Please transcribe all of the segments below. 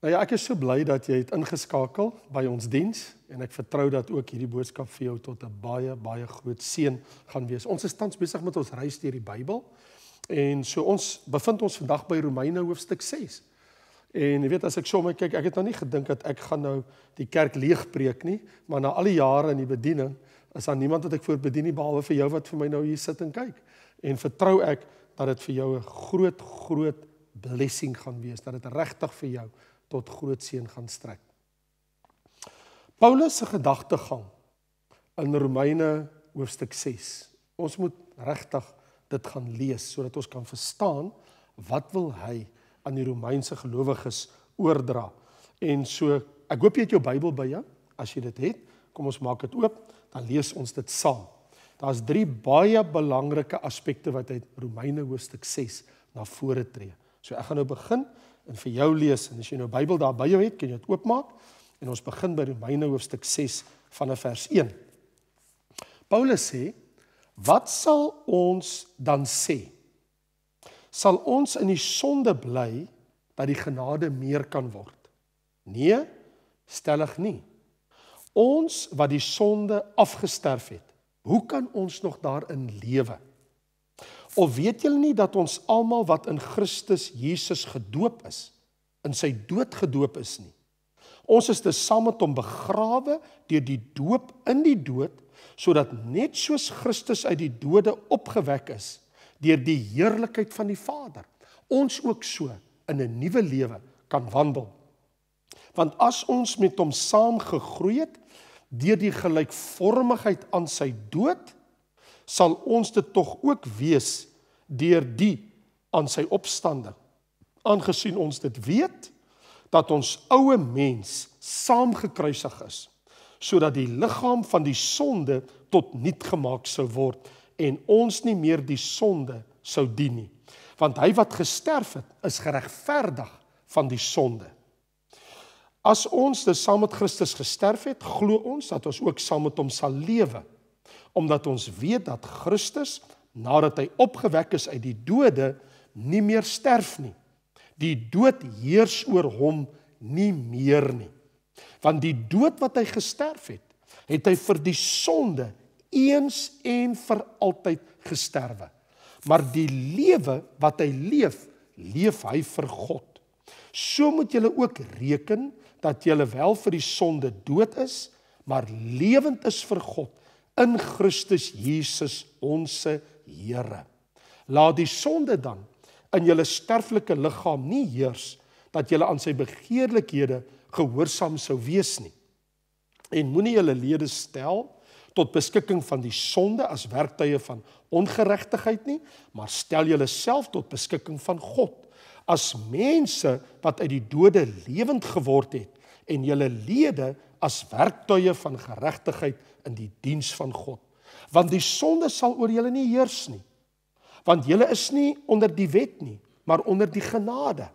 Nou ja, ek is so bly dat jy het ingeskakel by ons diens en ek vertrou dat ook hierdie boodskap vir jou tot 'n baie baie groot seën gaan wees. Ons is tans besig met ons reis deur die Bybel en so ons bevind ons vandag by Romeine hoofstuk 6. En jy weet as ek sommer kyk, ek het nou nie gedink dat ek gaan nou die kerk leeg preek nie, maar na al die jare in die bediening is daar niemand wat ek voor bedien nie behalwe vir jou wat vir my nou hier sit en kyk. En vertrou ek dat dit vir jou 'n groot groot blessing gaan wees, dat dit regtig vir jou tot groot seën gaan strek. Paulus se gedagtegang in Romeine hoofstuk 6. Ons moet regtig dit gaan lees sodat ons kan verstaan wat wil hy aan die Romeinse gelowiges oordra. En so, ek hoop jy het jou Bybel by jou. As jy dit het, kom ons maak dit oop, dan lees ons dit saam. Daar's drie baie belangrike aspekte wat uit Romeine hoofstuk 6 na vore tree. So ek gaan nou begin en vir jou lees en as jy nou die Bybel daar by jou het, kan jy dit oopmaak en ons begin by Romeine hoofstuk 6 vanaf vers 1. Paulus sê: "Wat sal ons dan sê? Sal ons in die sonde bly dat die genade meer kan word? Nee, stellig nie. Ons wat die sonde afgesterf het, hoe kan ons nog daarin lewe?" Of weet julle nie dat ons almal wat in Christus Jesus gedoop is, in sy dood gedoop is nie. Ons is te saam met hom begrawe deur die doop in die dood, sodat net soos Christus uit die dode opgewek is deur die heerlikheid van die Vader, ons ook so in 'n nuwe lewe kan wandel. Want as ons met hom saam gegroei het deur die gelykvormigheid aan sy dood, sal ons dit tog ook wees deur die aan sy opstanding. Aangesien ons dit weet dat ons oue mens saam gekruisig is sodat die liggaam van die sonde tot nuut gemaak sou word en ons nie meer die sonde sou dien nie want hy wat gesterf het is geregverdig van die sonde as ons te saam met Christus gesterf het glo ons dat ons ook saam met hom sal lewe omdat ons weet dat Christus nadat hy opgewek is uit die dode nie meer sterf nie. Die dood heers oor hom nie meer nie. Want die dood wat hy gesterf het, het hy vir die sonde eens en vir altyd gesterwe. Maar die lewe wat hy leef, leef hy vir God. So moet julle ook reken dat julle wel vir die sonde dood is, maar lewend is vir God in Christus Jesus ons Here. Laat die sonde dan in julle sterflike liggaam nie heers dat julle aan sy begeerlikhede gehoorsaam sou wees nie. En moenie julle lede stel tot beskikking van die sonde as werktuie van ongeregtigheid nie, maar stel julleself tot beskikking van God as mense wat uit die dode lewend geword het en julle lede as werktuie van geregtigheid in die diens van God. Want die sonde sal oor julle nie heers nie. Want julle is nie onder die wet nie, maar onder die genade.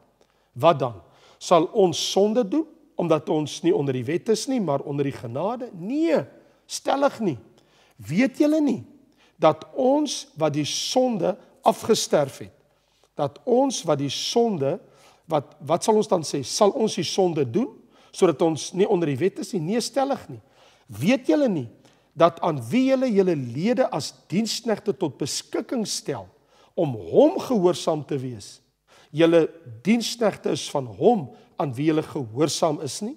Wat dan? Sal ons sonde doen omdat ons nie onder die wet is nie, maar onder die genade? Nee, stellig nie. Weet julle nie dat ons wat die sonde afgesterf het, dat ons wat die sonde wat wat sal ons dan sê? Sal ons die sonde doen? sodat ons nie onder die wet is nie, nie stellig nie. Weet julle nie dat aan wie julle julle lede as diensknegte tot beskikking stel om hom gehoorsaam te wees? Julle diensknegte is van hom aan wie julle gehoorsaam is nie,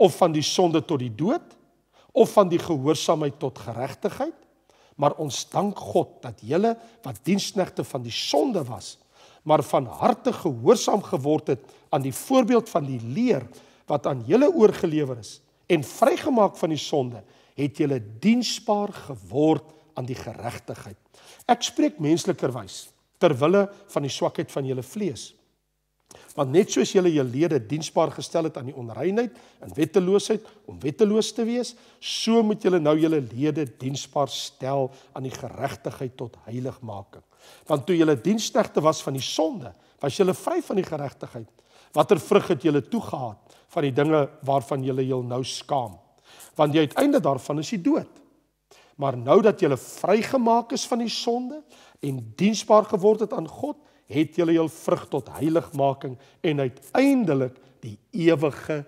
of van die sonde tot die dood, of van die gehoorsaamheid tot geregtigheid? Maar ons dank God dat julle wat diensknegte van die sonde was, maar van harte gehoorsaam geword het aan die voorbeeld van die leer wat aan julle oorgelewer is en vrygemaak van die sonde, het julle diensbaar geword aan die geregtigheid. Ek spreek menslikerwys ter wille van die swakheid van julle vlees. Want net soos julle julle lede diensbaar gestel het aan die onreinheid en wetteloosheid om wetteloos te wees, so moet julle nou julle lede diensbaar stel aan die geregtigheid tot heiligmaking. Want toe julle diensstegte was van die sonde, was julle vry van die geregtigheid Watter vrug het julle toegehaat van die dinge waarvan julle heel nou skaam? Want die uiteinde daarvan is die dood. Maar nou dat julle vrygemaak is van die sonde en diensbaar geword het aan God, het julle heel vrug tot heiligmaking en uiteindelik die ewige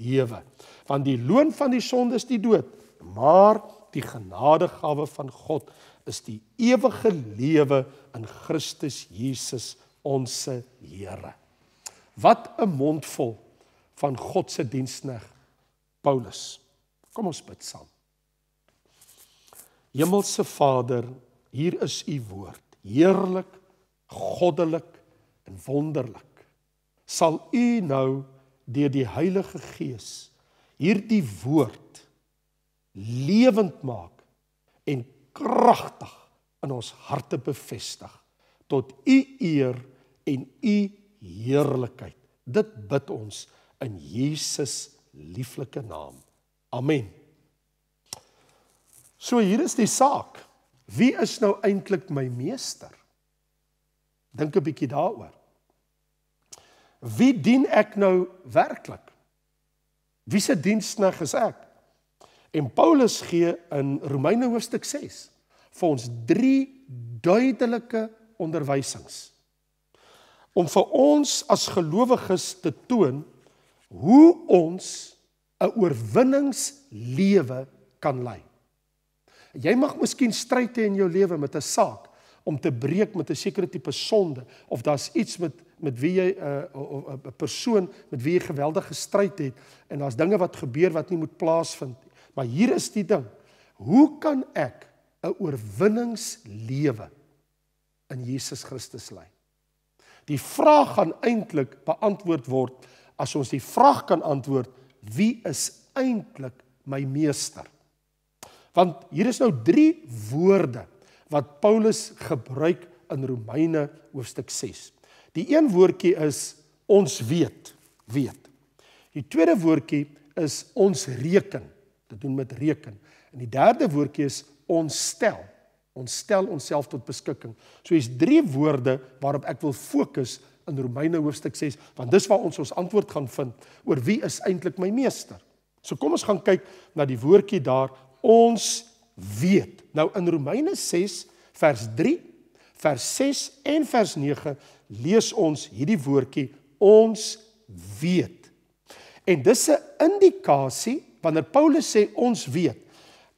lewe. Want die loon van die sonde is die dood, maar die genadegawe van God is die ewige lewe in Christus Jesus ons Here. Wat 'n mondvol van God se diensnig Paulus. Kom ons bid saam. Hemelse Vader, hier is u woord, heerlik, goddelik en wonderlik. Sal u nou deur die Heilige Gees hierdie woord lewend maak en kragtig in ons harte bevestig tot u eer en u heerlikheid. Dit bid ons in Jesus lieflike naam. Amen. So hier is die saak. Wie is nou eintlik my meester? Dink 'n bietjie daaroor. Wie dien ek nou werklik? Wie se diensknegt is ek? En Paulus gee in Romeine hoofstuk 6 vir ons drie duidelike onderwysings om vir ons as gelowiges te toon hoe ons 'n oorwinningslewe kan lei. Jy mag miskien stryd hê in jou lewe met 'n saak om te breek met 'n sekere tipe sonde of daar's iets met met wie jy eh, 'n uh, 'n uh, uh, persoon met wie jy geweldig gestryd het en daar's dinge wat gebeur wat nie moet plaasvind nie. Maar hier is die ding. Hoe kan ek 'n oorwinningslewe in Jesus Christus lei? Die vraag gaan eintlik beantwoord word as ons die vraag kan antwoord wie is eintlik my meester? Want hier is nou 3 woorde wat Paulus gebruik in Romeine hoofstuk 6. Die een woordjie is ons weet, weet. Die tweede woordjie is ons reken. Dit doen met reken. En die derde woordjie is ons stel. Ons stel onsself tot beskikking. So is drie woorde waarop ek wil fokus in Romeine hoofstuk 6, want dis waar ons ons antwoord gaan vind oor wie is eintlik my meester. So kom ons gaan kyk na die woordjie daar ons weet. Nou in Romeine 6 vers 3, vers 6 en vers 9 lees ons hierdie woordjie ons weet. En dis 'n indikasie wanneer Paulus sê ons weet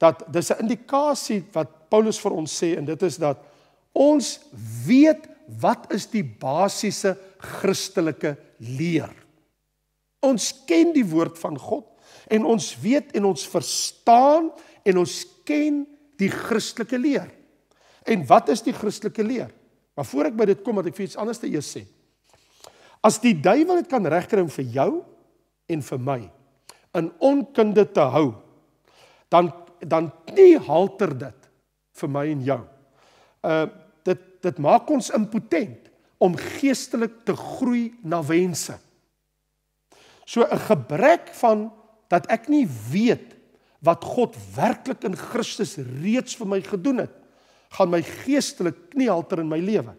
dat dis 'n indikasie wat Paulus vir ons sê en dit is dat ons weet wat is die basiese Christelike leer. Ons ken die woord van God en ons weet en ons verstaan en ons ken die Christelike leer. En wat is die Christelike leer? Maar voor ek by dit kom, moet ek vir iets anders te eers sê. As die duiwel dit kan regkry vir jou en vir my in onkunde te hou, dan dan nie halter dit vir my en jou. Uh dit dit maak ons impotent om geestelik te groei na wense. So 'n gebrek van dat ek nie weet wat God werklik in Christus reeds vir my gedoen het, gaan my geestelik kniehalter in my lewe.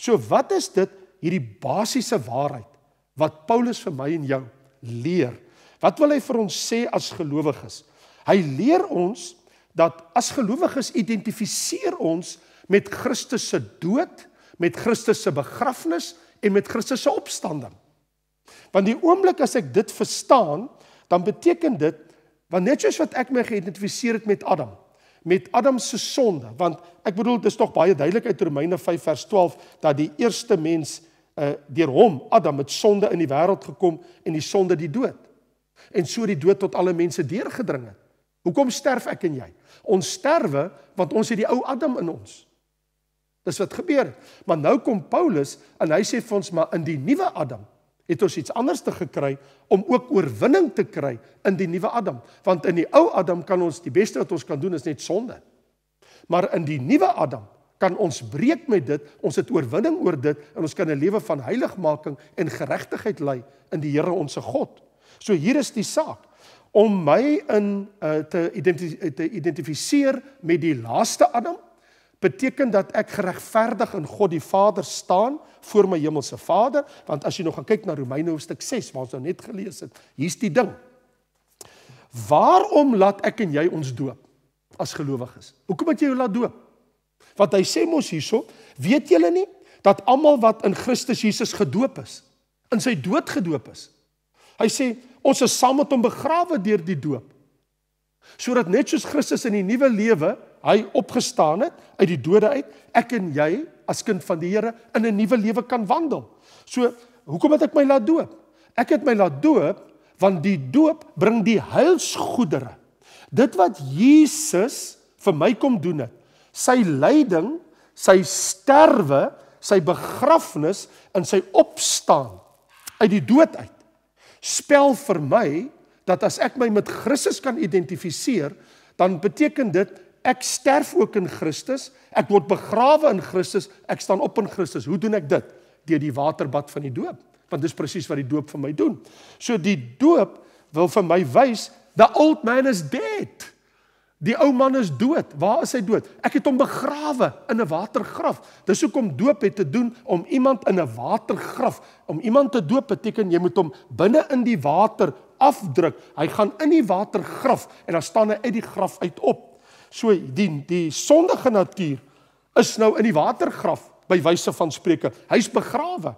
So wat is dit hierdie basiese waarheid wat Paulus vir my en jou leer? Wat wil hy vir ons sê as gelowiges? Hy leer ons dat as gelowiges identifiseer ons met Christus se dood, met Christus se begrafnis en met Christus se opstanding. Want die oomblik as ek dit verstaan, dan beteken dit want net soos wat ek my geïdentifiseer het met Adam, met Adam se sonde, want ek bedoel dit is tog baie duidelik uit Romeine 5 vers 12 dat die eerste mens uh, deur hom Adam met sonde in die wêreld gekom en die sonde die dood. En so die dood tot alle mense deurgedring het. Hoekom sterf ek en jy? Ons sterwe want ons het die ou Adam in ons. Dis wat gebeur. Maar nou kom Paulus en hy sê vir ons maar in die nuwe Adam het ons iets anders te gekry om ook oorwinning te kry in die nuwe Adam. Want in die ou Adam kan ons die beste wat ons kan doen is net sonde. Maar in die nuwe Adam kan ons breek met dit, ons het oorwinning oor dit en ons kan 'n lewe van heiligmaking en geregtigheid lei in die Here onsse God. So hier is die saak om my in uh, te identif te identifiseer met die laaste Adam beteken dat ek geregverdig in God die Vader staan voor my hemelse Vader want as jy nog gaan kyk na Romeine hoofstuk 6 waar ons nou net gelees het hier's die ding waarom laat ek en jy ons doop as gelowiges hoekom moet jy jou laat doop want hy sê mos hierso weet julle nie dat almal wat in Christus Jesus gedoop is in sy dood gedoop is hy sê ons is saam met hom begrawe deur die doop. Sodat net soos Christus in die nuwe lewe hy opgestaan het uit die dode uit, ek en jy as kind van die Here in 'n nuwe lewe kan wandel. So, hoekom het ek my laat doop? Ek het my laat doop want die doop bring die heilsgoedere. Dit wat Jesus vir my kom doen het, sy lyding, sy sterwe, sy begrafnis en sy opstaan uit die dood uit spel vir my dat as ek my met Christus kan identifiseer, dan beteken dit ek sterf ook in Christus, ek word begrawe in Christus, ek staan op in Christus. Hoe doen ek dit? Deur die waterbad van die doop. Want dis presies wat die doop vir my doen. So die doop wil vir my wys the old man is dead. Die ou man is dood. Waar is hy dood? Ek het hom begrawe in 'n watergraf. Dis hoekom doop het te doen om iemand in 'n watergraf, om iemand te doop beteken jy moet hom binne in die water afdruk. Hy gaan in die watergraf en dan staan hy uit die graf uit op. So die die sondige natuur is nou in die watergraf by wyse van Spreuke. Hy's begrawe.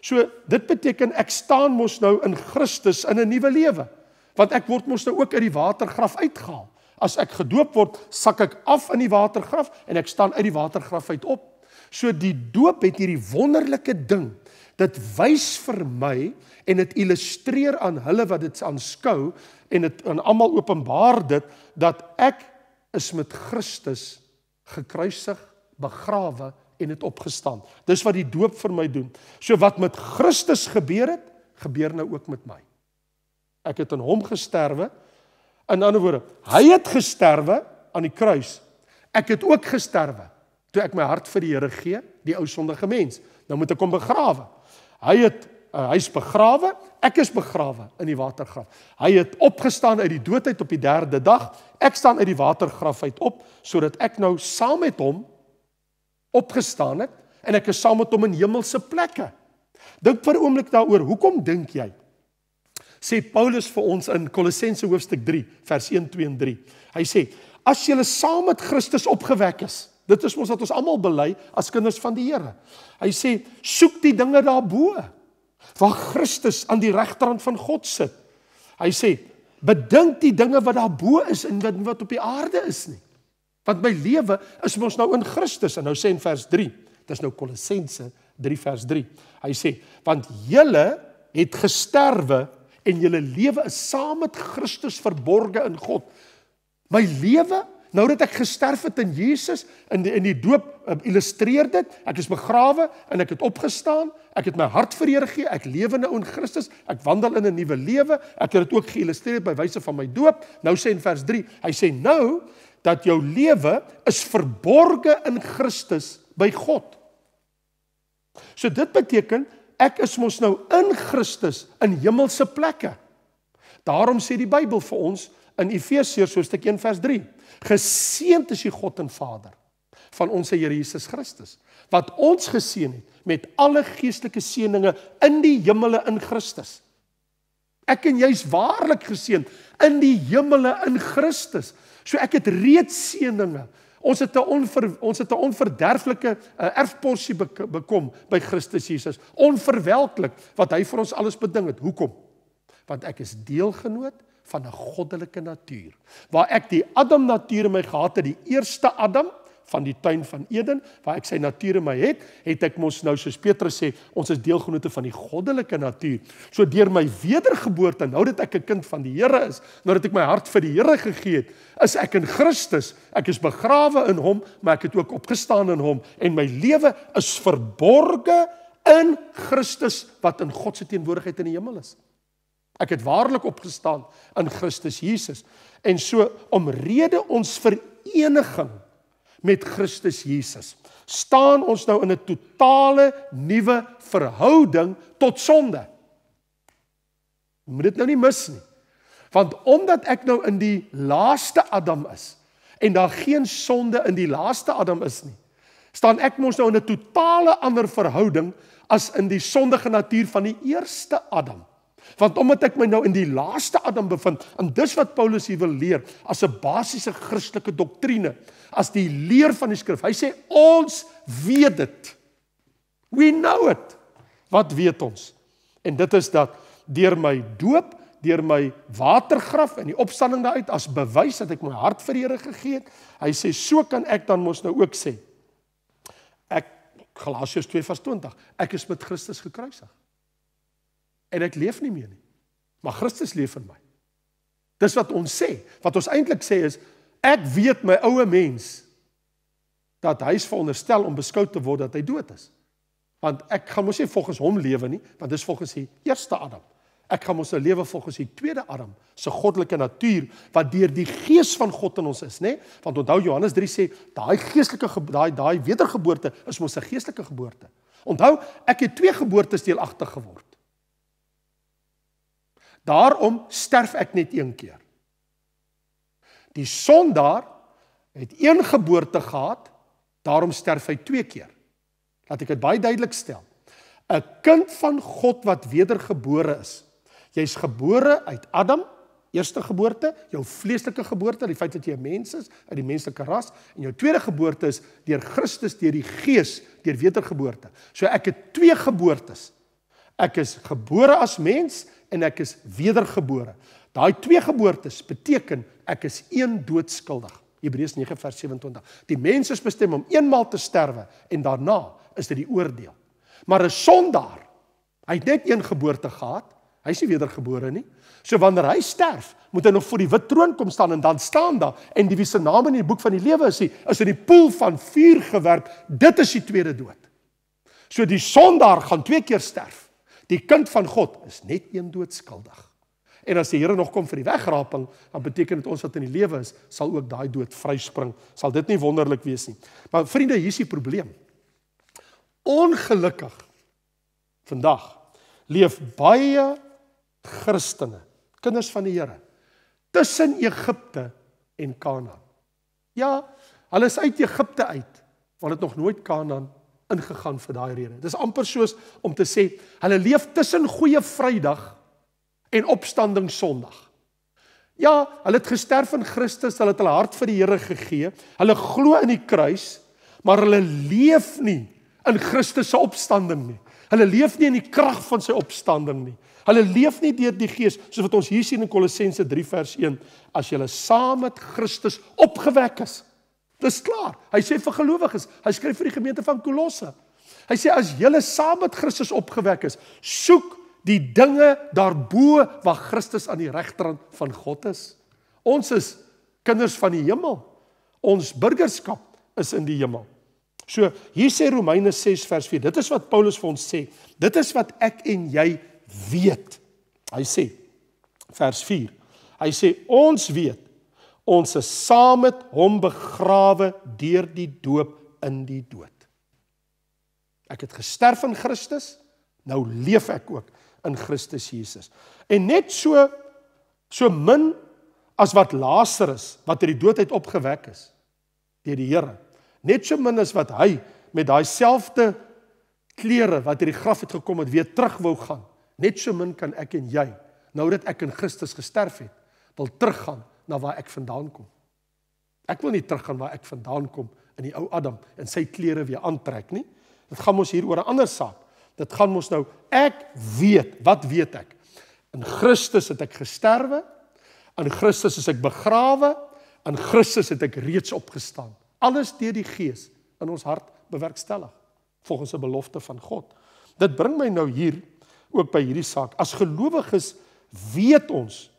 So dit beteken ek staan mos nou in Christus in 'n nuwe lewe. Want ek word mos nou ook uit die watergraf uitgehaal. As ek gedoop word, sak ek af in die watergraf en ek staan uit die watergraf uit op. So die doop het hierdie wonderlike ding. Dit wys vir my en dit illustreer aan hulle wat dit aanskou en dit aan almal openbaar dit dat ek is met Christus gekruisig, begrawe en het opgestaan. Dis wat die doop vir my doen. So wat met Christus gebeur het, gebeur nou ook met my. Ek het aan hom gesterwe In ander woorde, hy het gesterwe aan die kruis. Ek het ook gesterwe toe ek my hart vir die Here gee, die ou sondige mens. Nou moet ek hom begrawe. Hy het uh, hy's begrawe, ek is begrawe in die watergraf. Hy het opgestaan uit die doodheid op die 3de dag. Ek staan uit die watergraf uit op sodat ek nou saam met hom opgestaan het en ek is saam met hom in hemelse plekke. Dink vir 'n oomblik daaroor, hoekom dink jy sê Paulus vir ons in Kolossense hoofstuk 3 vers 1 2 en 3. Hy sê as jy saam met Christus opgewek is, dit is mos wat ons almal bely as kinders van die Here. Hy sê soek die dinge daarbo waar Christus aan die regterhand van God sit. Hy sê bedink die dinge wat daarbo is en wat wat op die aarde is nie. Want my lewe is mos nou in Christus en nou sê in vers 3. Dit is nou Kolossense 3 vers 3. Hy sê want julle het gesterwe en julle lewe is saam met Christus verborge in God. My lewe Nou dat ek gesterf het in Jesus in die, in die doop um, illustreer dit, ek is begrawe en ek het opgestaan, ek het my hart vir Here gegee, ek lewe nou in Christus, ek wandel in 'n nuwe lewe. Ek het dit ook geillustreer by wyse van my doop. Nou sê in vers 3, hy sê nou dat jou lewe is verborge in Christus by God. So dit beteken Ek is mos nou in Christus in hemelse plekke. Daarom sê die Bybel vir ons in Efesiërs hoofstuk 1 vers 3: Geseënd is die God en Vader van ons Here Jesus Christus wat ons geseën het met alle geestelike seënings in die hemele in Christus. Ek en jy's waarlik geseën in die hemele in Christus. So ek het reeds seënings Ons het 'n onver, ons het 'n onverderflike eh, erfporsie bek bekom by Christus Jesus. Onverwelklik wat hy vir ons alles beding het. Hoekom? Want ek is deelgenoot van 'n goddelike natuur. Waar ek die Adam natuur in my gehad het, die eerste Adam, van die tuin van Eden waar ek sy natuur in my het, het ek mos nou soos Petrus sê, ons is deelgenoote van die goddelike natuur. So deur my wedergeboorte, nou dat ek 'n kind van die Here is, nou dat ek my hart vir die Here gegee het, is ek in Christus. Ek is begrawe in hom, maar ek het ook opgestaan in hom en my lewe is verborge in Christus wat in God se teenwoordigheid in die hemel is. Ek het waarlik opgestaan in Christus Jesus. En so omrede ons vereniging met Christus Jesus, staan ons nou in 'n totale nuwe verhouding tot sonde. Moet dit nou nie mis nie. Want omdat ek nou in die laaste Adam is en daar geen sonde in die laaste Adam is nie, staan ek mos nou in 'n totale ander verhouding as in die sondige natuur van die eerste Adam. Want omdat ek my nou in die laaste Adam bevind, en dis wat Paulus hier wil leer as 'n basiese Christelike doktrine, as die leer van die skrif. Hy sê ons weet dit. We know it. Wat weet ons? En dit is dat deur my doop, deur my watergraf en die opstanding daaruit as bewys dat ek my hart vir die Here gegee het. Hy sê so kan ek dan mos nou ook sê. Ek Galasiërs 2:20. Ek is met Christus gekruisig en ek leef nie meer nie. Maar Christus leef in my. Dis wat ons sê. Wat ons eintlik sê is ek weet my oue mens dat hy is veronderstel om beskou te word dat hy dood is. Want ek gaan mos nie volgens hom lewe nie, want dis volgens die eerste Adam. Ek gaan mos nou lewe volgens die tweede Adam se goddelike natuur wat deur die gees van God in ons is, nê? Want onthou Johannes 3 sê daai geestelike daai daai wedergeboorte is mos 'n geestelike geboorte. Onthou, ek het twee geboortes deelagtig geword. Daarom sterf ek net een keer. Die sondaar het een geboorte gehad, daarom sterf hy twee keer. Laat ek dit baie duidelik stel. 'n Kind van God wat wedergebore is. Jy's gebore uit Adam Eerste geboorte, jou vleeslike geboorte, die feit dat jy 'n mens is uit die menslike ras, en jou tweede geboorte is deur Christus deur die Gees, deur wedergeboorte. So ek het twee geboortes. Ek is gebore as mens en ek is wedergebore. Daai twee geboortes beteken ek is een dood skuldig. Hebreërs 9:27. Die mens is bestem om eenmal te sterwe en daarna is dit die oordeel. Maar 'n sondaar, hy het net een geboorte gehad. Hy is nie wedergebore nie. So wanneer hy sterf, moet hy nog voor die wit troon kom staan en dan staan daar en die wie se naam in die boek van die lewe is, is in die poel van vuur gewerp. Dit is die tweede dood. So die sondaar gaan twee keer sterf. Die kind van God is net een dood skuldig. En as die Here nog kom vir die wegraping, dan beteken dit ons wat in die lewe is, sal ook daai dood vryspring. Sal dit nie wonderlik wees nie. Maar vriende, hier's die probleem. Ongelukkig vandag leef baie Christene, kinders van die Here, tussen Egipte en Kanaan. Ja, hulle is uit Egipte uit, want dit nog nooit Kanaan ingegaan vir daai rede. Dis amper soos om te sê hulle leef tussen goeie Vrydag en opstanding Sondag. Ja, hulle het gesterf in Christus, hulle het hulle hart vir die Here gegee, hulle glo in die kruis, maar hulle leef nie in Christus se opstanding nie. Hulle leef nie in die krag van sy opstanding nie. Hulle leef nie deur die Gees soos wat ons hier sien in Kolossense 3 vers 1 as jy saam met Christus opgewek is. Dis klaar. Hy sê vir gelowiges, hy skryf vir die gemeente van Kolosse. Hy sê as julle saam met Christus opgewek is, soek die dinge daarbo waar Christus aan die regterrand van God is. Ons is kinders van die hemel. Ons burgerskap is in die hemel. So hier sê Romeine 6 vers 4. Dit is wat Paulus vir ons sê. Dit is wat ek en jy weet. Hy sê vers 4. Hy sê ons weet ons is saam met hom begrawe deur die doop in die dood. Ek het gesterf in Christus, nou leef ek ook in Christus Jesus. En net so so min as wat Lazarus wat uit die dood uit opgewek is deur die Here. Net so min as wat hy met daai selfde klere wat uit die graf het gekom het weer terug wou gaan. Net so min kan ek en jy nou dat ek in Christus gesterf het, wil teruggaan na waar ek vandaan kom. Ek wil nie teruggaan waar ek vandaan kom in die ou Adam en sy klere weer aantrek nie. Dit gaan mos hier oor 'n ander saak. Dit gaan mos nou ek weet, wat weet ek? In Christus het ek gesterwe. In Christus is ek begrawe. In Christus het ek reeds opgestaan. Alles deur die Gees in ons hart bewerkstellig volgens 'n belofte van God. Dit bring my nou hier ook by hierdie saak. As gelowiges weet ons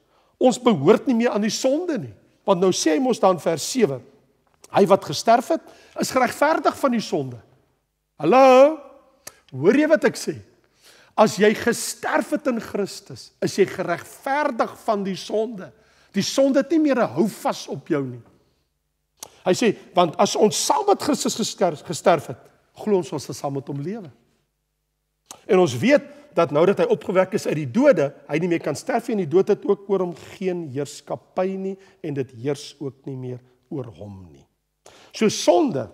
ons behoort nie meer aan die sonde nie. Want nou sê hy mos dan vers 7. Hy wat gesterf het, is geregverdig van die sonde. Hallo? Hoor jy wat ek sê? As jy gesterf het in Christus, is jy geregverdig van die sonde. Die sonde het nie meer 'n houvas op jou nie. Hy sê want as ons saam met Christus gesterf, gesterf het, glo ons ons sal saam met hom lewe. En ons weet dat nou dat hy opgewek is uit die dode, hy nie meer kan sterf nie. Die dood het ook oor hom geen heerskappy nie en dit heers ook nie meer oor hom nie. So sonde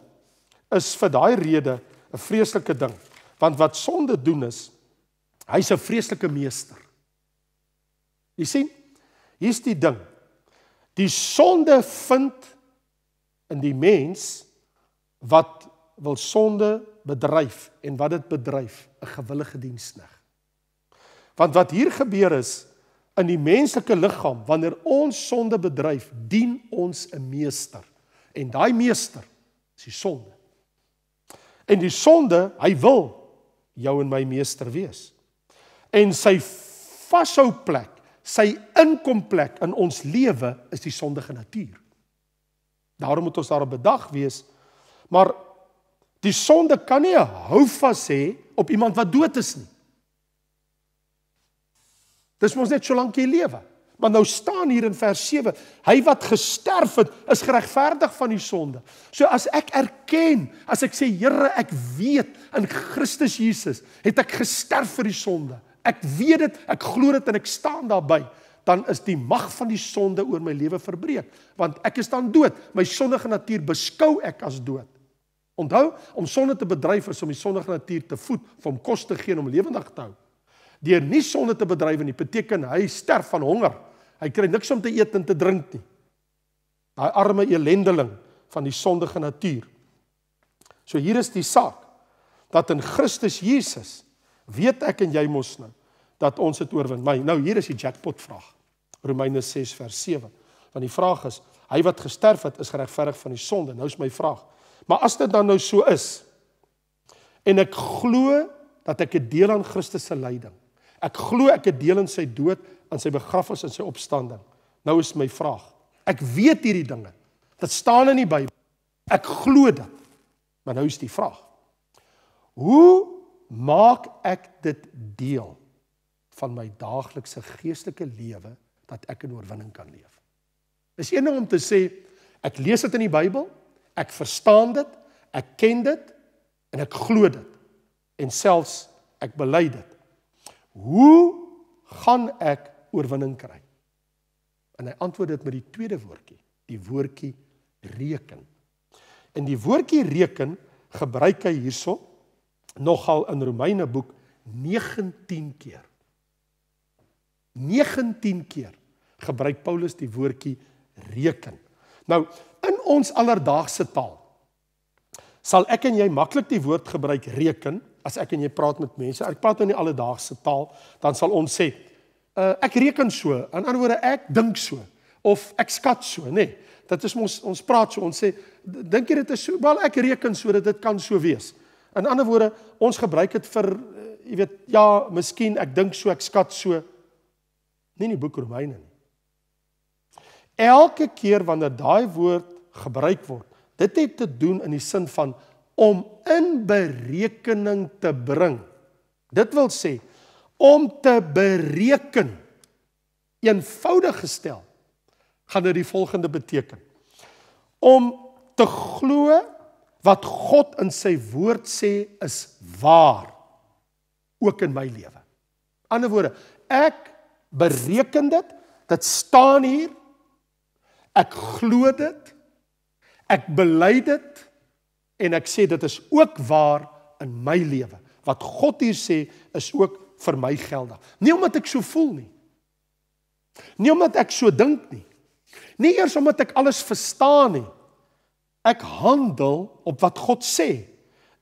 is vir daai rede 'n vreeslike ding, want wat sonde doen is hy's 'n vreeslike meester. Jy sien? Hier's die ding. Die sonde vind in die mens wat wil sonde bedryf en wat dit bedryf 'n gewillige diensnig. Want wat hier gebeur is in die menslike liggaam wanneer ons sonde bedryf, dien ons 'n meester. En daai meester is die sonde. En die sonde, hy wil jou en my meester wees. En sy vashou plek, sy inkomplek in ons lewe is die sondige natuur. Daarom moet ons daarop bedag wees. Maar die sonde kan nie hou vas hê op iemand wat dood is nie. Dis mos net solank jy lewe. Maar nou staan hier in vers 7, hy wat gesterf het, is geregverdig van die sonde. So as ek erken, as ek sê Here, ek weet in Christus Jesus het ek gesterf vir die sonde. Ek weet dit, ek glo dit en ek staan daarby, dan is die mag van die sonde oor my lewe verbreek, want ek is dan dood. My sondige natuur beskou ek as dood. Onthou, om sonde te bedryf is om die sondige natuur te voed, om kos te gee om lewendig te hou deur nie sonde te bedryf nie, beteken hy sterf van honger. Hy kry niks om te eet en te drink nie. Daai arme elendeling van die sondige natuur. So hier is die saak dat in Christus Jesus weet ek en jy mos nou dat ons dit oorwin. Maar nou hier is die jackpot vraag. Romeine 6 vers 7. Want die vraag is, hy wat gesterf het is geregverdig van die sonde. Nou is my vraag. Maar as dit dan nou so is en ek glo dat ek 'n deel aan Christus se lyding. Ek glo ek het deel in sy dood, aan sy begrafnis en sy opstanding. Nou is my vraag. Ek weet hierdie dinge. Dit staan in die Bybel. Ek glo dit. Maar nou is die vraag. Hoe maak ek dit deel van my daaglikse geestelike lewe dat ek in oorwinning kan leef? Is een ding om te sê ek lees dit in die Bybel, ek verstaan dit, ek ken dit en ek glo dit en selfs ek bely dit. Hoe gaan ek oorwinning kry? En hy antwoord dit met die tweede woordjie, die woordjie reken. In die woordjie reken gebruik hy hierso nogal in Romeine boek 19 keer. 19 keer gebruik Paulus die woordjie reken. Nou, in ons alledaagse taal sal ek en jy maklik die woord gebruik reken as ek en jy praat met mense, ek praat in nou die alledaagse taal, dan sal ons sê, uh, ek reken so, aan ander woorde ek dink so of ek skat so, nê. Nee, dit is ons ons praat so, ons sê dink jy dit is so, wel ek reken so dat dit kan so wees. In ander woorde, ons gebruik dit vir uh, jy weet, ja, miskien ek dink so, ek skat so. Nie in die boek Romeine nie. Elke keer wanneer daai woord gebruik word, dit het te doen in die sin van om in berekening te bring. Dit wil sê om te bereken eenvoudig gestel gaan dit die volgende beteken. Om te glo wat God in sy woord sê is waar ook in my lewe. Ander woorde, ek bereken dit, dit staan hier. Ek glo dit. Ek bely dit. En ek sê dit is ook waar in my lewe. Wat God hier sê is ook vir my geldig. Nie omdat ek so voel nie. Nie omdat ek so dink nie. Nie eers omdat ek alles verstaan nie. Ek handel op wat God sê.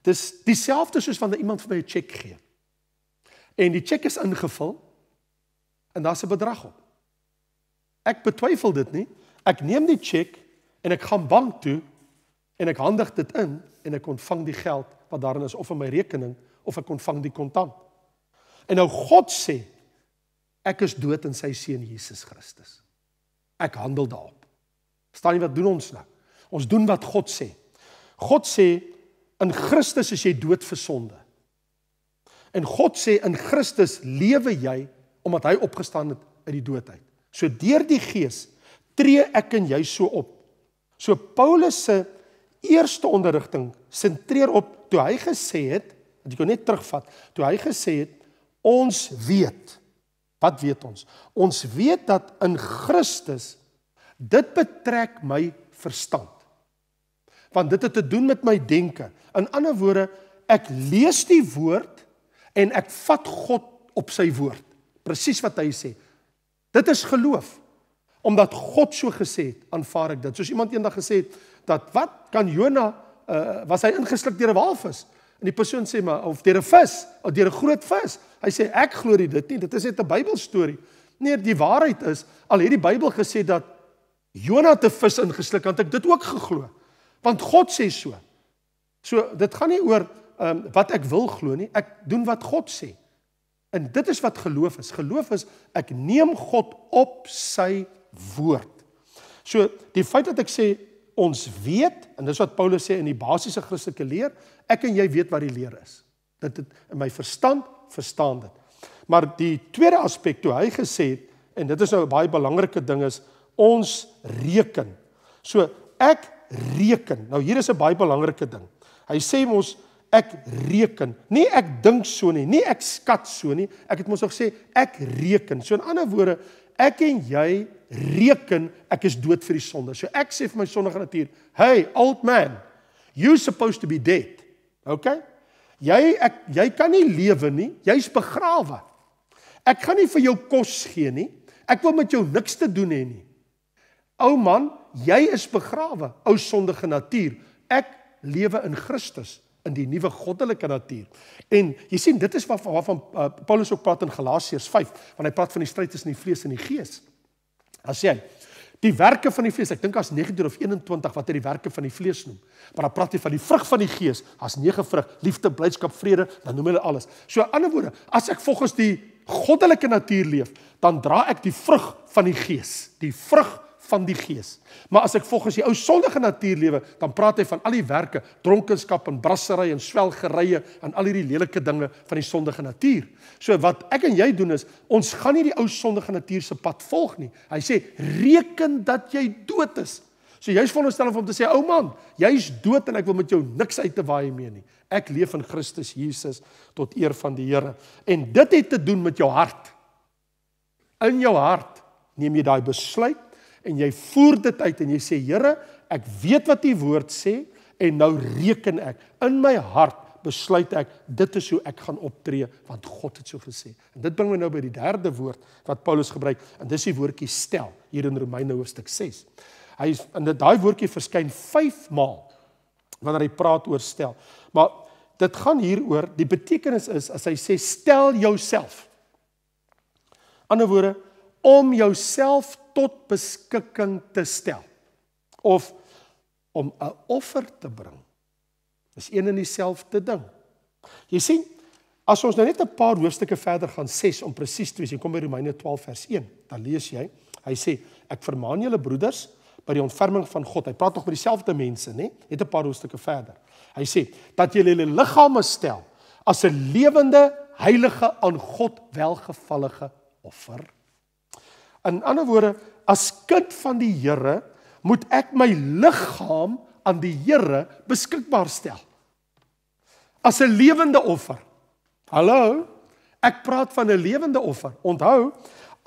Dis dieselfde soos wanneer iemand vir my 'n cheque gee. En die cheque is ingevul en daar's 'n bedrag op. Ek betwyfel dit nie. Ek neem die cheque en ek gaan bank toe en ek handig dit in en ek ontvang die geld wat daarin is of in my rekening of ek ontvang die kontant. En nou God sê ek is dood in sy seun Jesus Christus. Ek handel daarop. Verstaan jy wat doen ons nou? Ons doen wat God sê. God sê in Christus is jy dood vir sonde. En God sê in Christus lewe jy omdat hy opgestaan het uit die dood uit. So deur die Gees tree ek en jy so op. So Paulus se eerste onderrigting sentreer op toe hy gesê het, dat ek jou net terugvat, toe hy gesê het ons weet. Wat weet ons? Ons weet dat in Christus dit betrek my verstand. Want dit het te doen met my denke. In ander woorde, ek lees die woord en ek vat God op sy woord. Presies wat hy sê. Dit is geloof. Omdat God so gesê het, aanvaar ek dit. Soos iemand eendag gesê het, dat wat kan Jona uh, was hy ingesluk deur 'n walvis? En die persoon sê maar of deur 'n vis, of deur 'n groot vis. Hy sê ek glo dit nie, dit is net 'n Bybelstorie. Nee, die waarheid is al hierdie Bybel gesê dat Jona te vis ingesluk het, ek dit ook geglo. Want God sê so. So dit gaan nie oor um, wat ek wil glo nie, ek doen wat God sê. En dit is wat geloof is. Geloof is ek neem God op sy woord. So die feit dat ek sê ons weet en dis wat Paulus sê in die basiese Christelike leer, ek en jy weet wat die leer is. Dit het in my verstand verstaan dit. Maar die tweede aspek toe hy gesê het en dit is nou 'n baie belangrike ding is ons reken. So ek reken. Nou hier is 'n baie belangrike ding. Hy sê ons ek reken. Nie ek dink so nie, nie ek skat so nie. Ek het mos gesê ek reken. So in ander woorde, ek en jy reken ek is dood vir die sonde. So ek sê vir my sondige natuur, hey old man, you supposed to be dead. Okay? Jy ek jy kan nie lewe nie, jy's begrawe. Ek gaan nie vir jou kos gee nie. Ek wil met jou niks te doen hê nie. Ou man, jy is begrawe, ou sondige natuur. Ek lewe in Christus, in die nuwe goddelike natuur. En jy sien dit is waarvan, waarvan uh, eh, Paulus ook praat in Galasiërs 5, want hy praat van die stryd tussen die vlees en die gees. As jy die werke van die vlees, ek dink as 19 of 21 wat hy die werke van die vlees noem, maar dan praat hy van die vrug van die gees, as nege vrug, liefde, blydskap, vrede, dan noem hy dit alles. So in ander woorde, as ek volgens die goddelike natuur leef, dan dra ek die vrug van die gees, die vrug van die gees. Maar as ek volgens die ou sondige natuur lewe, dan praat hy van al die werke, dronkenskap en brasserye en swelgerye en al hierdie lelike dinge van die sondige natuur. So wat ek en jy doen is, ons gaan nie die ou sondige natuur se pad volg nie. Hy sê reken dat jy dood is. So jy's veronderstel om te sê ou man, jy's dood en ek wil met jou niks uit te waai mee nie. Ek leef in Christus Jesus tot eer van die Here. En dit het te doen met jou hart. In jou hart neem jy daai besluit en jy voer dit uit en jy sê Here, ek weet wat u woord sê en nou reken ek in my hart besluit ek dit is hoe ek gaan optree want God het so gesê. En dit bring my nou by die derde woord wat Paulus gebruik en dis die woordjie stel hier in Romeine hoofstuk 6. Hy in dit daai woordjie verskyn 5 maal wanneer hy praat oor stel. Maar dit gaan hieroor die betekenis is as hy sê stel jouself. Ander woorde om jouself tot beskikking te stel of om 'n offer te bring is een en dieselfde ding. Jy sien, as ons nou net 'n paar hoofstukke verder gaan 6 om presies te wees, jy kom by Romeine 12 vers 1, dan lees jy, hy sê ek vermaan julle broeders by die ontferming van God. Hy praat nog met dieselfde mense, nê? Net 'n paar hoofstukke verder. Hy sê dat julle julle liggame stel as 'n lewende, heilige aan God welgevallige offer. In ander woorde, as kind van die Here moet ek my liggaam aan die Here beskikbaar stel. As 'n lewende offer. Hallo, ek praat van 'n lewende offer. Onthou,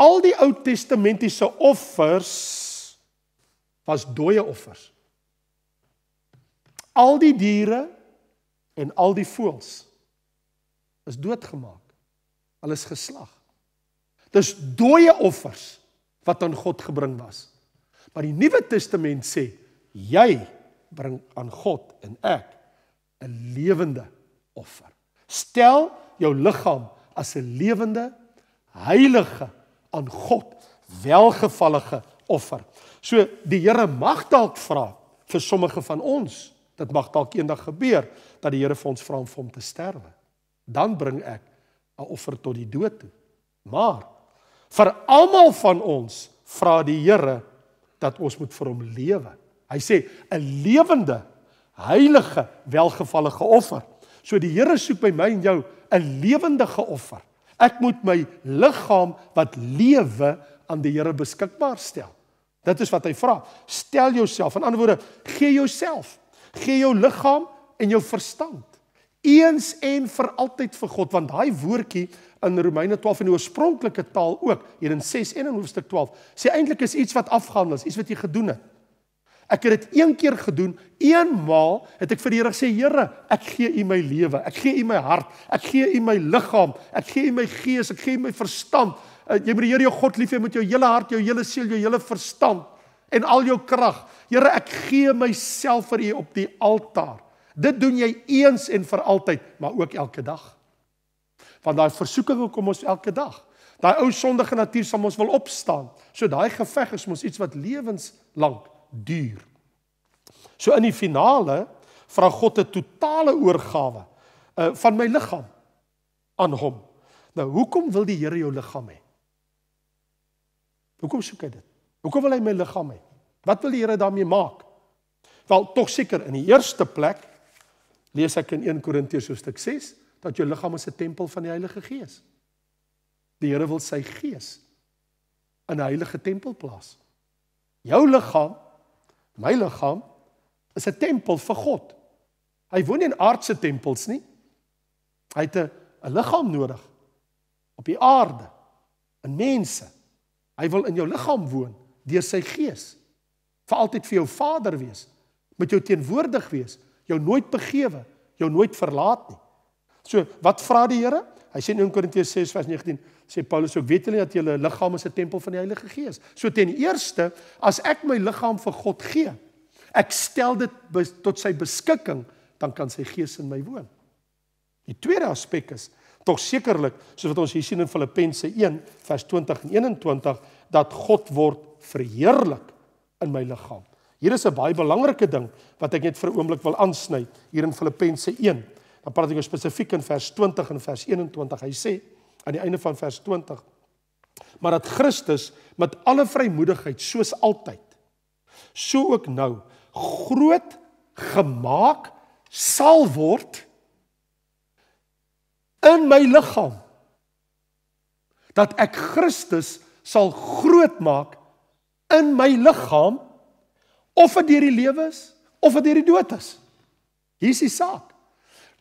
al die Ou Testamentiese offers was dooie offers. Al die diere en al die voëls is doodgemaak. Hulle is geslag. Dis dooie offers wat aan God gebring was. Maar die Nuwe Testament sê jy bring aan God en ek 'n lewende offer. Stel jou liggaam as 'n lewende heilige aan God welgevallige offer. So die Here mag dalk vra vir sommige van ons, dit mag dalk eendag gebeur dat die Here vir ons vra om vir hom te sterwe. Dan bring ek 'n offer tot die dood toe. Maar vir almal van ons vra die Here dat ons moet vir hom lewe. Hy sê 'n lewende, heilige, welgevallige offer. So die Here soek by my en jou 'n lewendige offer. Ek moet my liggaam wat lewe aan die Here beskikbaar stel. Dit is wat hy vra. Stel jouself, in ander woorde, gee jouself, gee jou liggaam en jou verstand eens en vir altyd vir God want daai woordjie in Romeine 12 in die oorspronklike taal ook hier in 6 en in hoofstuk 12 sê eintlik is iets wat afgehandel is iets wat jy gedoen het ek het dit een keer gedoen eenmaal het ek vir die Here gesê Here ek gee u my lewe ek gee u my hart ek gee u my liggaam ek gee u my gees ek gee u my verstand eh, jy moet die Here jou God lief hê met jou hele hart jou hele siel jou hele verstand en al jou krag Here ek gee myself vir u op die altaar Dit doen jy eens en vir altyd, maar ook elke dag. Want daai versoeking kom ons elke dag. Daai ou sondige natuur sal ons wil opstaan. So daai geveg is mos iets wat lewenslank duur. So in die finale vra God 'n totale oorgawe uh, van my liggaam aan hom. Nou, hoekom wil die Here jou liggaam hê? Hoekom soek hy dit? Hoekom wil hy my liggaam hê? Wat wil die Here daarmee maak? Wel, tog seker in die eerste plek Lees ek in 1 Korintiërs hoofstuk 6 dat jou liggaam 'n tempel van die Heilige Gees. Die Here wil sy gees in 'n heilige tempel plaas. Jou liggaam, my liggaam is 'n tempel vir God. Hy woon nie in aardse tempels nie. Hy het 'n liggaam nodig op die aarde in mense. Hy wil in jou liggaam woon deur sy gees. Vir altyd vir jou Vader wees, met jou teenwoordig wees jou nooit begewe, jou nooit verlaat nie. So, wat vra die Here? Hy sê in 1 Korintiërs 6:19 sê Paulus ook, weet julle dat julle liggame se tempel van die Heilige Gees. So ten eerste, as ek my liggaam vir God gee, ek stel dit tot sy beskikking, dan kan sy Gees in my woon. Die tweede aspek is tog sekerlik, soos wat ons hier sien in Filippense 1:20 en 21, dat God word verheerlik in my liggaam. Hier is 'n baie belangrike ding wat ek net vir 'n oomblik wil aansny hier in Filippense 1. Dan praat ek spesifiek in vers 20 en vers 21. Hy sê aan die einde van vers 20: "Maar dat Christus met alle vrymoedigheid soos altyd sou ook nou groot gemaak sal word in my liggaam dat ek Christus sal groot maak in my liggaam of dit deur die lewe is of dit deur die dood is. Hier is die saak.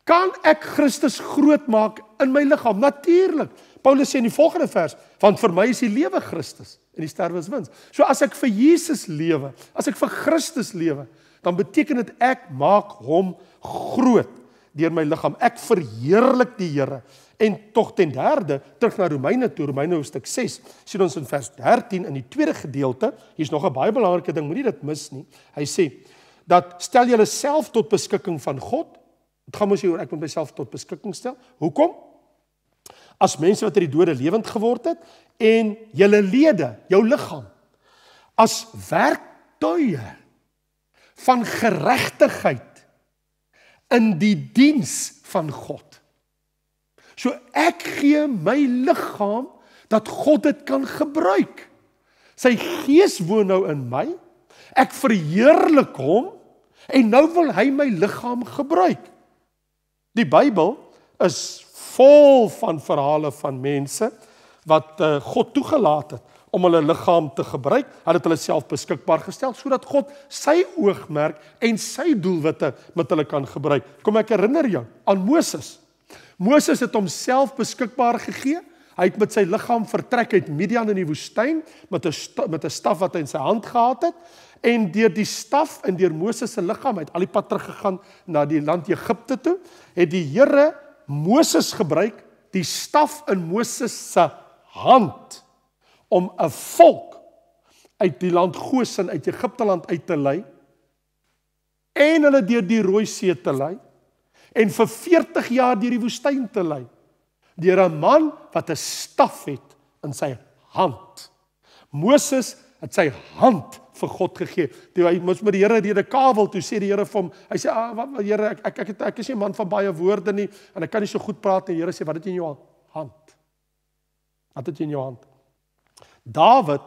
Kan ek Christus groot maak in my liggaam? Natuurlik. Paulus sê in die volgende vers, want vir my is die lewe Christus en die sterwe is wins. So as ek vir Jesus lewe, as ek vir Christus lewe, dan beteken dit ek maak hom groot deur my liggaam. Ek verheerlik die Here En tog ten derde, terug na Romeine toe, Romeine hoofstuk 6, sien ons in vers 13 in die tweede gedeelte, hier's nog 'n baie belangrike ding, moenie dit mis nie. Hy sê dat stel jouself tot beskikking van God. Dit gaan mos hier ek moet myself tot beskikking stel. Hoekom? As mense wat uit die dode lewend geword het en julle lede, jou liggaam as werktuie van geregtigheid in die diens van God. So ek gee my liggaam dat God dit kan gebruik. Sy gees woon nou in my. Ek verheerlik hom en nou wil hy my liggaam gebruik. Die Bybel is vol van verhale van mense wat uh, God toegelaat het om hulle liggaam te gebruik. Hulle het hulle self beskikbaar gestel sodat God sy oogmerk en sy doelwitte met hulle kan gebruik. Kom ek herinner jou aan Moses. Moses het homself beskikbaar gegee. Hy het met sy liggaam vertrek uit Midian in die woestyn met 'n met 'n staf wat hy in sy hand gehad het en deur die staf en deur Moses se liggaam het al die pad terug gegaan na die land Egipte toe. Het die Here Moses gebruik die staf in Moses se hand om 'n volk uit die land Goshen uit Egipte land uit te lei en hulle deur die Rooi See te lei en vir 40 jaar deur die woestyn te lei deur 'n man wat 'n staf het in sy hand. Moses het sy hand vir God gegee. Toe hy moes met die Here redekabel, toe sê die Here vir hom, hy sê, "Ag, ah, wat wil Here, ek ek ek, ek, ek is nie 'n man van baie woorde nie en ek kan nie so goed praat nie." Die Here sê, "Wat het jy in jou hand?" Wat het jy in jou hand? Dawid,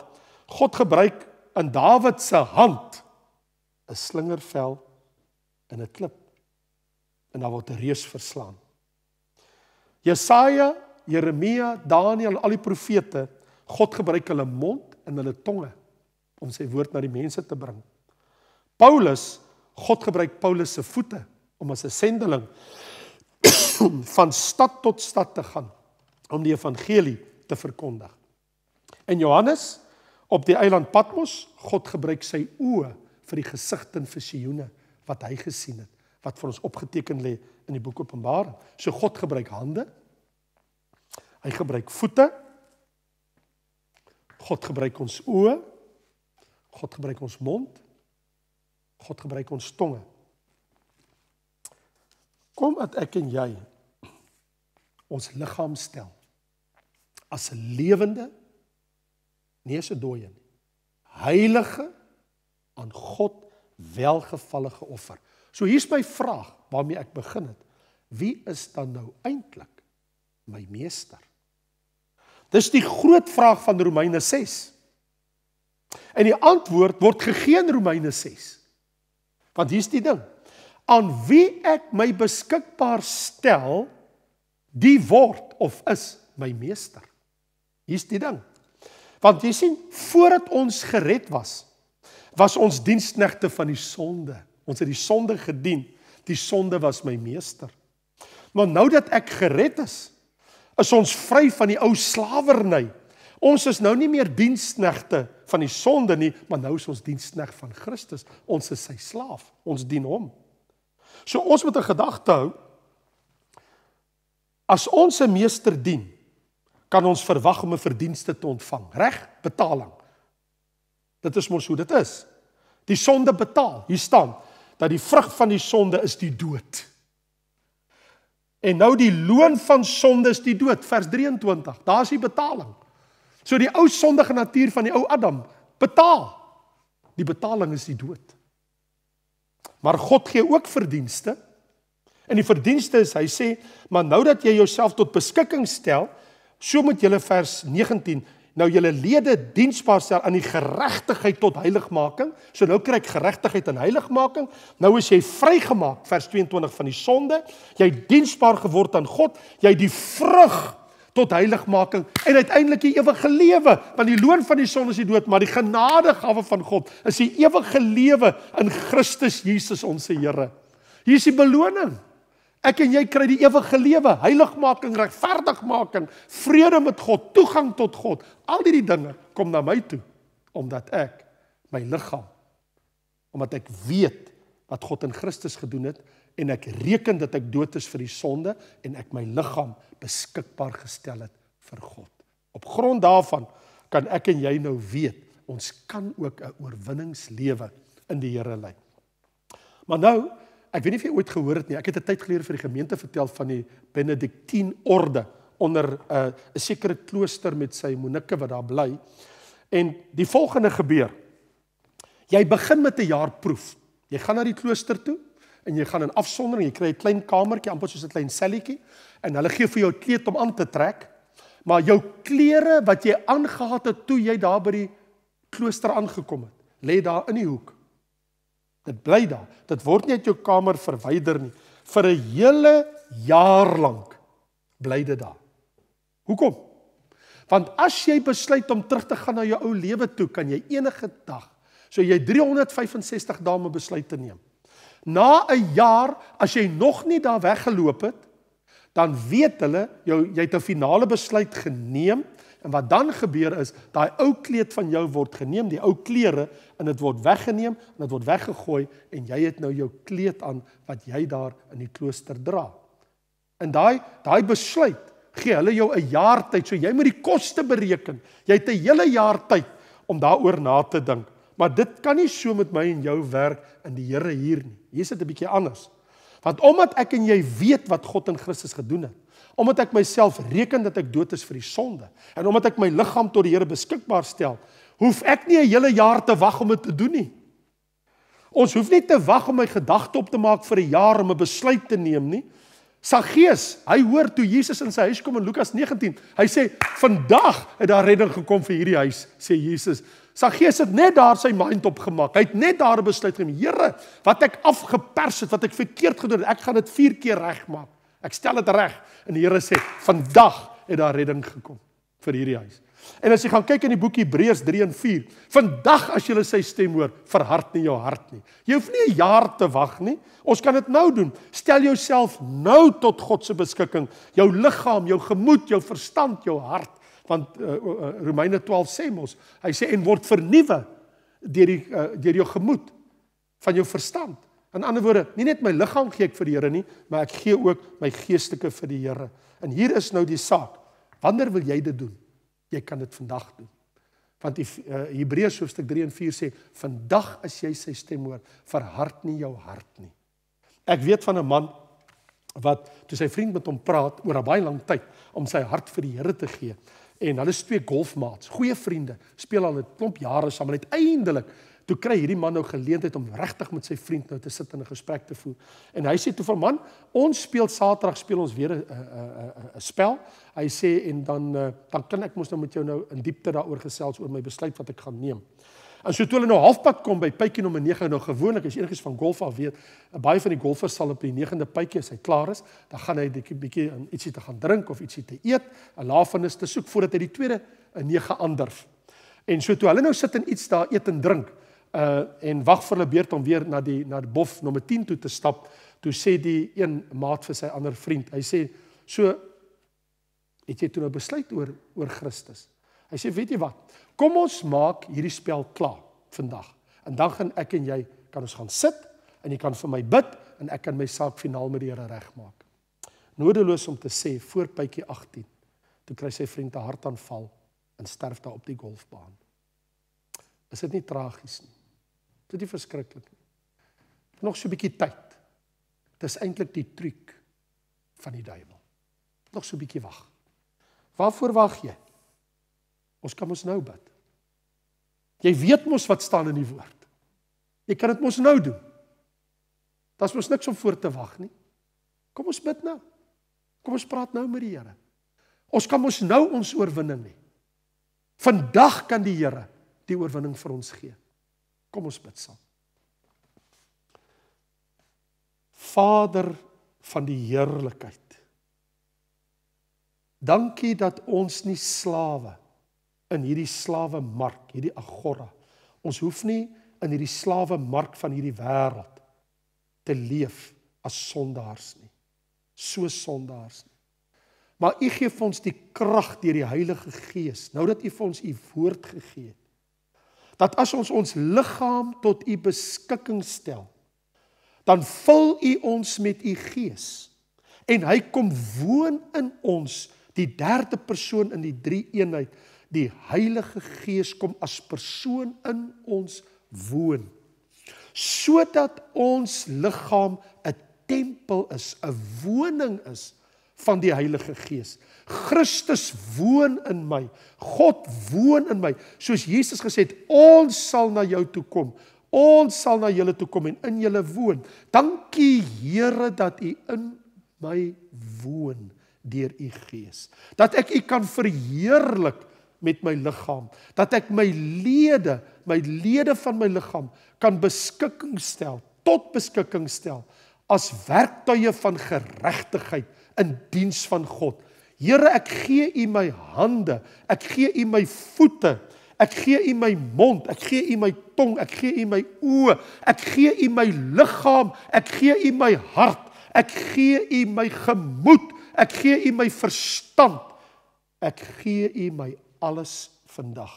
God gebruik in Dawid se hand 'n slingervel en 'n klip en daar word 'n reus verslaan. Jesaja, Jeremia, Daniël, al die profete, God gebruik hulle mond en hulle tonge om sy woord na die mense te bring. Paulus, God gebruik Paulus se voete om as 'n sendeling van stad tot stad te gaan om die evangelie te verkondig. En Johannes op die eiland Patmos, God gebruik sy oë vir die gesigte en visioene wat hy gesien het wat vir ons opgeteken lê in die boek Openbaring. So God gebruik hande. Hy gebruik voete. God gebruik ons oë. God gebruik ons mond. God gebruik ons tonge. Kom dat ek en jy ons liggaam stel as 'n lewende nie as 'n dooie nie. Heilige aan God welgevallige offer. So hier's my vraag waarmee ek begin het. Wie is dan nou eintlik my meester? Dis die groot vraag van Romeine 6. En die antwoord word gegee in Romeine 6. Want hier's die ding. Aan wie ek my beskikbaar stel, die word of is my meester. Hier's die ding. Want jy sien, voordat ons gered was, was ons diensknegte van die sonde. Ons het die sonde gedien. Die sonde was my meester. Maar nou dat ek gered is, is ons vry van die ou slawerny. Ons is nou nie meer diensknegte van die sonde nie, maar nou is ons diensknegt van Christus. Ons is sy slaaf. Ons dien hom. So ons moet 'n gedagte hou. As ons 'n meester dien, kan ons verwag om 'n verdienste te ontvang, reg? Betaling. Dit is mos hoe dit is. Die sonde betaal. Hier staan dat die vrug van die sonde is die dood. En nou die loon van sonde is die dood, vers 23. Daar's die betaling. So die ou sondige natuur van die ou Adam betaal. Die betaling is die dood. Maar God gee ook verdienste. En die verdienste is hy sê, maar nou dat jy jouself tot beskikking stel, so moet jy vers 19 nou julle lede diensbaar stel aan die geregtigheid tot heiligmaking. So nou kry ek geregtigheid en heiligmaking. Nou is jy vrygemaak vers 22 van die sonde. Jy diensbaar geword aan God. Jy die vrug tot heiligmaking en uiteindelik die ewige lewe want die loon van die son is die dood maar die genadegawe van God is die ewige lewe in Christus Jesus ons Here. Hier is die beloning. Ek en jy kry die ewige lewe, heiligmaking, regverdigmaking, vrede met God, toegang tot God. Al hierdie dinge kom na my toe omdat ek my liggaam omdat ek weet wat God in Christus gedoen het en ek reken dat ek dood is vir die sonde en ek my liggaam beskikbaar gestel het vir God. Op grond daarvan kan ek en jy nou weet ons kan ook 'n oorwinningslewe in die Here lei. Maar nou Ek weet nie of jy ooit gehoor het nie. Ek het 'n tyd gelede vir die gemeente vertel van die Benediktien orde onder 'n uh, eh, 'n sekere klooster met sy monnike wat daar bly. En die volgende gebeur. Jy begin met 'n jaar proef. Jy gaan na die klooster toe en jy gaan in afsondering, jy kry 'n klein kamertjie amper soos 'n klein selletjie en hulle gee vir jou kleed om aan te trek. Maar jou klere wat jy aangetree het toe jy daar by die klooster aangekom het, lê daar in die hoek. Dit bly daar. Dit word nie uit jou kamer verwyder nie vir 'n hele jaar lank bly dit daar. Hoekom? Want as jy besluit om terug te gaan na jou ou lewe toe, kan jy enige dag, so jy 365 dae om 'n besluit te neem. Na 'n jaar, as jy nog nie daar weggeloop het, dan weet hulle jou jy het 'n finale besluit geneem En wat dan gebeur is, daai ou kleed van jou word geneem, die ou klere, en dit word weggeneem, en dit word weggegooi en jy het nou jou kleed aan wat jy daar in die klooster dra. En daai daai besluit gee hulle jou 'n jaar tyd, so jy moet die koste bereken. Jy het 'n hele jaar tyd om daaroor na te dink. Maar dit kan nie so met my en jou werk in die Here hier nie. Hier is dit 'n bietjie anders. Want omdat ek en jy weet wat God in Christus gedoen het, omdat ek myself reken dat ek dood is vir die sonde en omdat ek my liggaam tot die Here beskikbaar stel, hoef ek nie 'n hele jaar te wag om dit te doen nie. Ons hoef nie te wag om my gedagte op te maak vir 'n jaar om 'n besluit te neem nie. Saggeus, hy hoor toe Jesus in sy huis kom in Lukas 19. Hy sê, "Vandag het daar redding gekom vir hierdie huis," sê Jesus. Saggeus het net daar sy mind op gemaak. Hy het net daar besluit geneem, "Here, wat ek afgeperse het, wat ek verkeerd gedoen het, ek gaan dit 4 keer regmaak." Ek stel dit reg en die Here sê vandag het daar redding gekom vir hierdie huis. En as jy gaan kyk in die boek Hebreërs 3 en 4, vandag as jy sy stem hoor, verhard nie jou hart nie. Jy hoef nie 'n jaar te wag nie. Ons kan dit nou doen. Stel jouself nou tot God se beskikking, jou liggaam, jou gemoed, jou verstand, jou hart, want uh, uh, Romeine 12 sê mos, hy sê en word vernuwe deur die uh, deur jou gemoed van jou verstand. In ander woorde, nie net my liggaam gee ek vir die Here nie, maar ek gee ook my geestelike vir die Here. En hier is nou die saak. Wanneer wil jy dit doen? Jy kan dit vandag doen. Want die uh, Hebreërs hoofstuk 3 en 4 sê, "Vandag as jy sy stem hoor, verhard nie jou hart nie." Ek weet van 'n man wat toe sy vriend met hom praat oor 'n baie lang tyd om sy hart vir die Here te gee. En hulle is twee golfmaats, goeie vriende, speel al 'n klomp jare saam en uiteindelik toe kry hierdie man nou geleentheid om regtig met sy vriend nou te sit en 'n gesprek te voer. En hy sê toe vir man, ons speel Saterdag speel ons weer 'n 'n spel. Hy sê en dan eh, dan kan ek mos nou met jou nou in diepte daaroor gesels oor my besluit wat ek gaan neem. En so toe hulle nou halfpad kom by pykie nommer 9 nou gewoonlik as enigiets van golf af weet, baie van die golfers sal op die 9de pykie as hy klaar is, dan gaan hy 'n bietjie ietsie te gaan drink of ietsie te eet, 'n lafenis te soek voordat hy die tweede 'n 9 ander. En so toe hulle nou sit en iets daar eet en drink, uh en wag vir hulle beurt om weer na die na die bof nommer 10 toe te stap. Toe sê die een maat vir sy ander vriend. Hy sê so het jy toe nou besluit oor oor Christus. Hy sê weet jy wat? Kom ons maak hierdie spel klaar vandag. En dan gaan ek en jy kan ons gaan sit en jy kan vir my bid en ek kan my saak finaal met die Here regmaak. Nodeloos om te sê voor bytjie 18 toe kry sy vriend 'n hartaanval en sterf daar op die golfbaan. Is dit nie tragies nie? Dit is verskriklik. Nog so 'n bietjie tyd. Dis eintlik die truc van die duiwel. Nog so 'n bietjie wag. Waarvoor wag jy? Ons kan ons nou bid. Jy weet mos wat staan in die woord. Jy kan dit mos nou doen. Daar's mos niks om voor te wag nie. Kom ons bid nou. Kom ons praat nou met die Here. Ons kan mos nou ons oorwinning hê. Vandag kan die Here die oorwinning vir ons gee. Kom ons bid saam. Vader van die heerlikheid. Dankie dat ons nie slawe in hierdie slawe mark, hierdie agora. Ons hoef nie in hierdie slawe mark van hierdie wêreld te leef as sondaars nie. So sondaars. Nie. Maar U gee vir ons die krag deur die Heilige Gees. Nou dat U vir ons U woord gegee het, dat as ons ons liggaam tot u beskikking stel, dan vul u ons met u gees en hy kom woon in ons, die derde persoon in die drie-eenheid, die Heilige Gees kom as persoon in ons woon. Sodat ons liggaam 'n tempel is, 'n woning is van die Heilige Gees. Christus woon in my. God woon in my. Soos Jesus gesê het, ons sal na jou toe kom. Ons sal na julle toe kom en in julle woon. Dankie Here dat U in my woon deur U Gees. Dat ek U kan verheerlik met my liggaam. Dat ek my lede, my lede van my liggaam kan beskikking stel, tot beskikking stel as werktuie van geregtigheid in diens van God. Here, ek gee U my hande, ek gee U my voete, ek gee U my mond, ek gee U my tong, ek gee U my oë, ek gee U my liggaam, ek gee U my hart, ek gee U my gemoed, ek gee U my verstand. Ek gee U my alles vandag.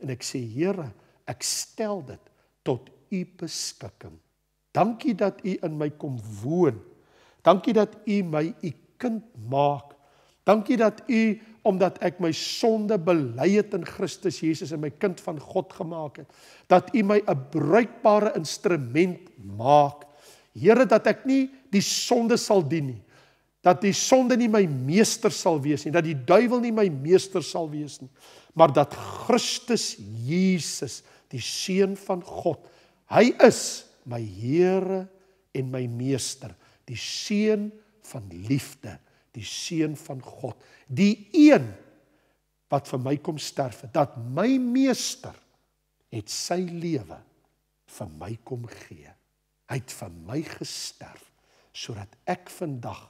En ek sê, Here, ek stel dit tot U beskikking. Dankie dat U in my kom woon. Dankie dat U my U kind maak. Dankie dat U omdat ek my sonde bely het in Christus Jesus en my kind van God gemaak het, dat U my 'n bruikbare instrument maak. Here dat ek nie die sonde sal dien nie. Dat die sonde nie my meester sal wees nie, dat die duiwel nie my meester sal wees nie, maar dat Christus Jesus, die seun van God, hy is my Here en my meester, die seun van van liefde, die seun van God, die een wat vir my kom sterf, dat my meester het sy lewe vir my kom gee. Hy het vir my gesterf sodat ek vandag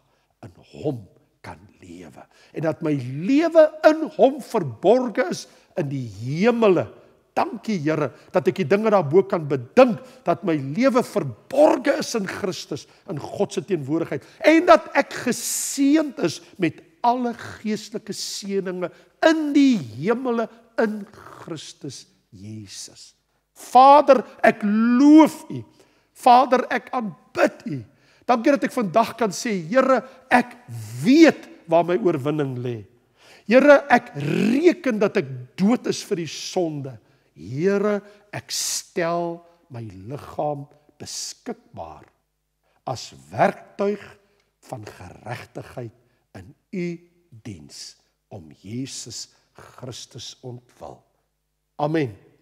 in hom kan lewe en dat my lewe in hom verborge is in die hemele dankie Here dat ek die dinge daarbo kan bedink dat my lewe verborge is in Christus in God se teenwoordigheid en dat ek geseënd is met alle geestelike seënings in die hemele in Christus Jesus. Vader, ek loof U. Vader, ek aanbid U. Dankie dat ek vandag kan sê, Here, ek weet waar my oorwinning lê. Here, ek reken dat ek dood is vir die sonde. Here, ek stel my liggaam beskikbaar as werktuig van geregtigheid in u diens om Jesus Christus ontwil. Amen.